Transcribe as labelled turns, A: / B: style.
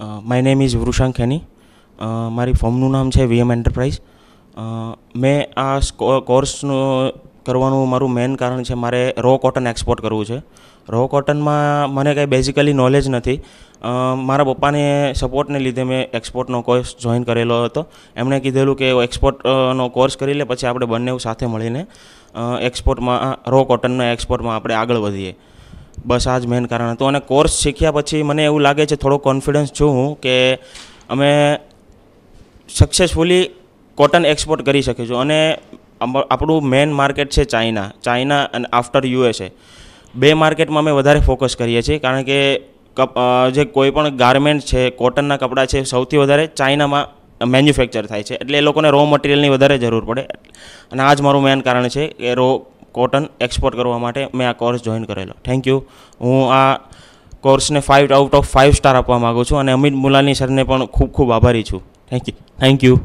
A: my name is Vrushank Kheni મારી ફોર્મનું નામ છે વીએમ એન્ટરપ્રાઇઝ મેં આ કોર્સનું કરવાનું મારું મેન કારણ છે મારે રો કોટન એક્સપોર્ટ કરવું છે રો કોટનમાં મને કાંઈ બેઝિકલી નોલેજ નથી મારા પપ્પાને સપોર્ટને લીધે મેં એક્સપોર્ટનો કોર્સ જોઈન કરેલો હતો એમણે કીધેલું કે એક્સપોર્ટનો કોર્સ કરી લે પછી આપણે બંને સાથે મળીને એક્સપોર્ટમાં રો કોટનના એક્સપોર્ટમાં આપણે આગળ વધીએ બસ આ જ મેઇન કારણ હતું અને કોર્સ શીખ્યા પછી મને એવું લાગે છે થોડો કોન્ફિડન્સ છું કે અમે સક્સેસફુલી કોટન એક્સપોર્ટ કરી શકીશું અને આપણું મેઇન માર્કેટ છે ચાઇના ચાઇના અને આફ્ટર યુએસએ બે માર્કેટમાં અમે વધારે ફોકસ કરીએ છીએ કારણ કે કપ જે કોઈપણ ગાર્મેન્ટ છે કોટનના કપડાં છે સૌથી વધારે ચાઇનામાં મેન્યુફેક્ચર થાય છે એટલે એ લોકોને રો મટીરિયલની વધારે જરૂર પડે અને આ જ મારું મેઇન કારણ છે કે રો કોટન એક્સપોર્ટ કરવા માટે મેં આ કોર્સ જોઈન કરેલો થેન્ક યુ હું આ કોર્સને five out of five star આપવા માગું છું અને અમિત મુલાની સરને પણ ખૂબ ખૂબ આભારી છું થેન્ક યુ થેન્ક યુ